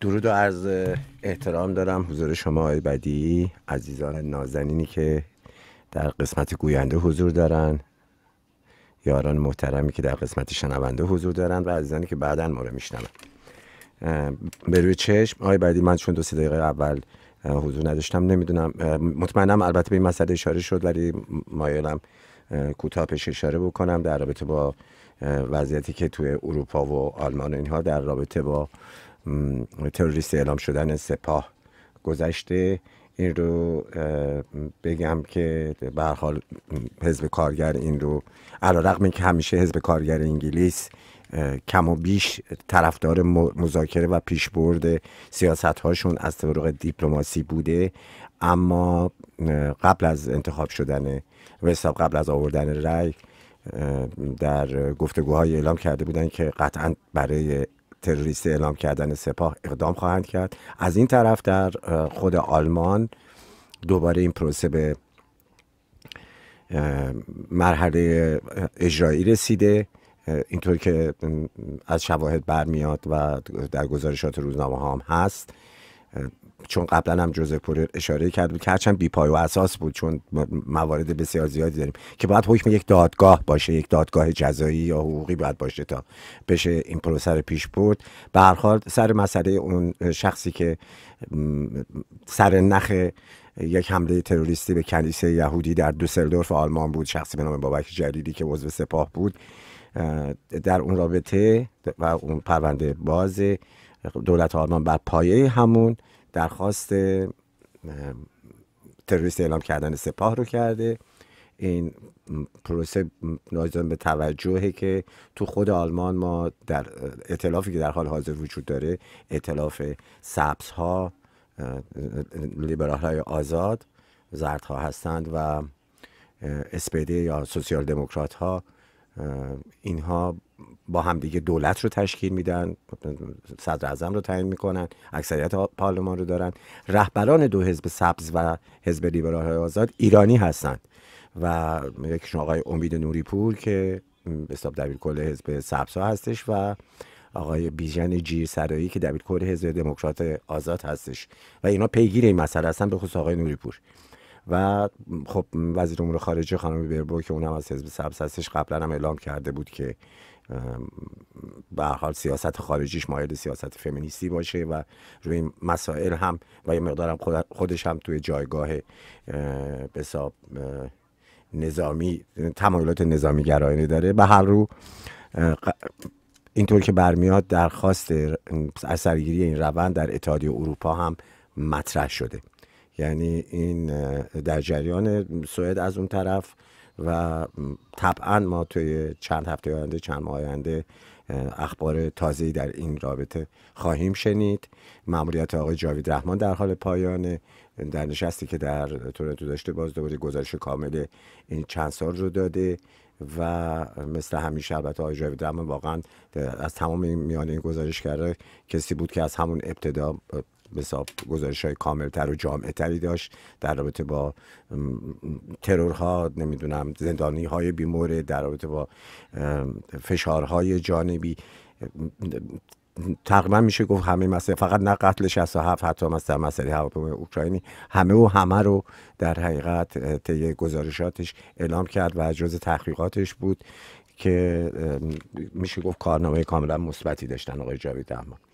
درود و عرض احترام دارم حضور شما آقای بدی عزیزان نازنینی که در قسمت گوینده حضور دارن یاران محترمی که در قسمت شنونده حضور دارن و عزیزانی که بعدا ما رو میشنون به روی چشم آقای بدی من چون دو سه دقیقه اول حضور نداشتم نمیدونم مطمئنم البته به این مسئله اشاره شد ولی مایلم کوتاه پیش اشاره بکنم در رابطه با وضعیتی که توی اروپا و آلمان و اینها در رابطه با تروریست اعلام شدن سپاه گذشته این رو بگم که به حال حزب کارگر این رو علی رغم اینکه همیشه حزب کارگر انگلیس کم و بیش طرفدار مذاکره و پیشبرد سیاست هاشون از طرق دیپلماسی بوده اما قبل از انتخاب شدن و قبل از آوردن رای در گفتگوهای اعلام کرده بودن که قطعا برای تروریست اعلام کردن سپاه اقدام خواهند کرد از این طرف در خود آلمان دوباره این پروسه به مرحله اجرایی رسیده اینطور که از شواهد برمیاد و در گزارشات روزنامه ها هم هست چون قبلا هم جوزف پر اشاره کرد که هرچند بی پای و اساس بود چون موارد بسیار زیادی داریم که باید حکم یک دادگاه باشه یک دادگاه جزایی یا حقوقی باید باشه تا بشه این پروسه رو پیش برد به هر سر مسئله اون شخصی که سر نخ یک حمله تروریستی به کلیسه یهودی در دوسلدورف آلمان بود شخصی به نام بابک جلیلی که عضو سپاه بود در اون رابطه و اون پرونده بازه دولت آلمان بر پایه همون درخواست تروریست اعلام کردن سپاه رو کرده این پروسه نازم به توجهه که تو خود آلمان ما در اطلافی که در حال حاضر وجود داره اطلاف ها، لیبرال های آزاد ها هستند و اسپیده یا سوسیال دموکرات ها اینها با هم دیگه دولت رو تشکیل میدن صدر اعظم رو تعیین میکنن اکثریت پارلمان رو دارن رهبران دو حزب سبز و حزب لیبرال آزاد ایرانی هستند و یکیشون آقای امید نوری که حساب دبیر کل حزب سبز ها هستش و آقای بیژن سرایی که دبیر کل حزب دموکرات آزاد هستش و اینا پیگیر این مسئله هستن به خصوص آقای نوریپور و خب وزیر امور خارجه خانم بربو که اونم از حزب سبز هستش قبلا هم اعلام کرده بود که به حال سیاست خارجیش مایل سیاست فمینیستی باشه و روی این مسائل هم و یه مقدارم خودش هم توی جایگاه بساب نظامی تمایلات نظامی گرایانه داره به هر رو اینطور که برمیاد درخواست اثرگیری این روند در اتحادیه اروپا هم مطرح شده یعنی این در جریان سوئد از اون طرف و طبعا ما توی چند هفته آینده چند ماه آینده اخبار تازه‌ای در این رابطه خواهیم شنید مأموریت آقای جاوید رحمان در حال پایان در نشستی که در تورنتو داشته باز دوباره گزارش کامل این چند سال رو داده و مثل همیشه البته آقای جاوید رحمان واقعا از تمام این میان این گزارش کرده کسی بود که از همون ابتدا حساب گزارش های تر و جامعه تری داشت در رابطه با ترورها نمیدونم زندانی های بیموره در رابطه با فشارهای جانبی تقریبا میشه گفت همه مسئله فقط نه قتل 67 حتی مثلا مسئله هواپیمای اوکراینی همه و همه رو در حقیقت طی گزارشاتش اعلام کرد و جز تحقیقاتش بود که میشه گفت کارنامه کاملا مثبتی داشتن آقای جاوید احمد